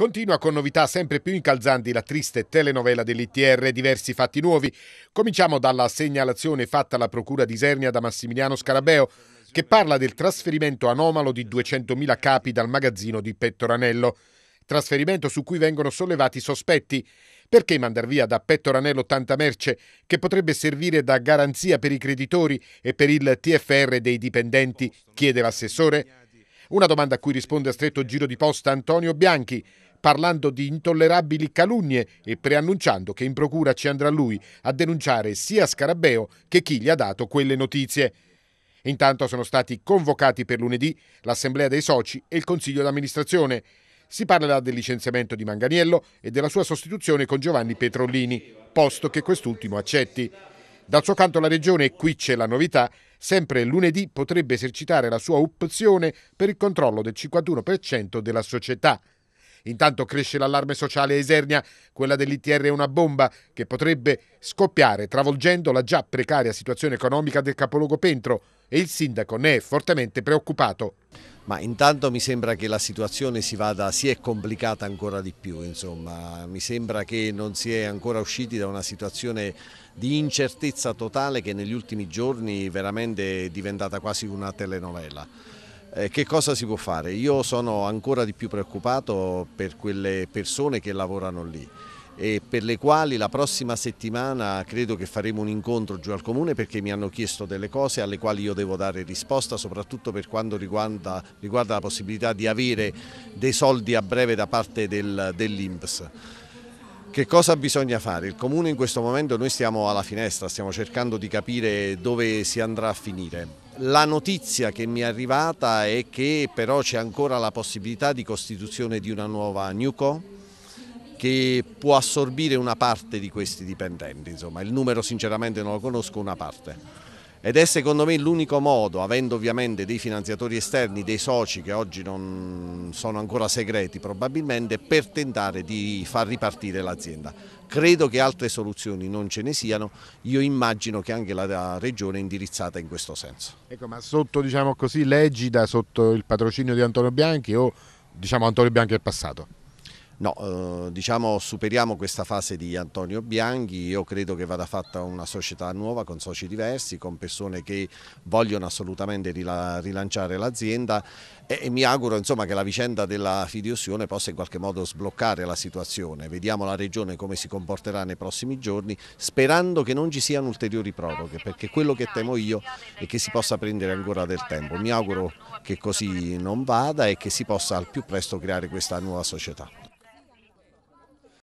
Continua con novità sempre più incalzanti la triste telenovela dell'ITR, diversi fatti nuovi. Cominciamo dalla segnalazione fatta alla Procura di Isernia da Massimiliano Scarabeo, che parla del trasferimento anomalo di 200.000 capi dal magazzino di Pettoranello. Trasferimento su cui vengono sollevati sospetti. Perché mandar via da Pettoranello tanta merce che potrebbe servire da garanzia per i creditori e per il TFR dei dipendenti? chiede l'assessore. Una domanda a cui risponde a stretto giro di posta Antonio Bianchi, parlando di intollerabili calunnie e preannunciando che in procura ci andrà lui a denunciare sia Scarabeo che chi gli ha dato quelle notizie. Intanto sono stati convocati per lunedì l'Assemblea dei Soci e il Consiglio d'amministrazione. Si parlerà del licenziamento di Manganiello e della sua sostituzione con Giovanni Petrollini, posto che quest'ultimo accetti. Dal suo canto la Regione, qui c'è la novità, sempre lunedì potrebbe esercitare la sua opzione per il controllo del 51% della società. Intanto cresce l'allarme sociale a Isernia, quella dell'ITR è una bomba che potrebbe scoppiare travolgendo la già precaria situazione economica del capoluogo Pentro e il sindaco ne è fortemente preoccupato. Ma intanto mi sembra che la situazione si, vada, si è complicata ancora di più, insomma. mi sembra che non si è ancora usciti da una situazione di incertezza totale che negli ultimi giorni veramente è diventata quasi una telenovela. Eh, che cosa si può fare? Io sono ancora di più preoccupato per quelle persone che lavorano lì e per le quali la prossima settimana credo che faremo un incontro giù al comune perché mi hanno chiesto delle cose alle quali io devo dare risposta soprattutto per quanto riguarda, riguarda la possibilità di avere dei soldi a breve da parte del, dell'Inps. Che cosa bisogna fare? Il comune in questo momento noi stiamo alla finestra, stiamo cercando di capire dove si andrà a finire. La notizia che mi è arrivata è che però c'è ancora la possibilità di costituzione di una nuova NUCO che può assorbire una parte di questi dipendenti, insomma il numero sinceramente non lo conosco, una parte ed è secondo me l'unico modo, avendo ovviamente dei finanziatori esterni, dei soci che oggi non sono ancora segreti probabilmente, per tentare di far ripartire l'azienda. Credo che altre soluzioni non ce ne siano, io immagino che anche la Regione è indirizzata in questo senso. Ecco, ma sotto, diciamo così, l'egida, sotto il patrocinio di Antonio Bianchi o diciamo Antonio Bianchi è passato? No, eh, diciamo superiamo questa fase di Antonio Bianchi, io credo che vada fatta una società nuova con soci diversi, con persone che vogliono assolutamente rilanciare l'azienda e, mi auguro insomma, che la vicenda della fideusione possa in qualche modo sbloccare la situazione. Vediamo la Regione come si comporterà nei prossimi giorni, sperando che non ci siano ulteriori proroghe, perché quello che temo io è che si possa prendere ancora del tempo. Mi auguro che così non vada e che si possa al più presto creare questa nuova società.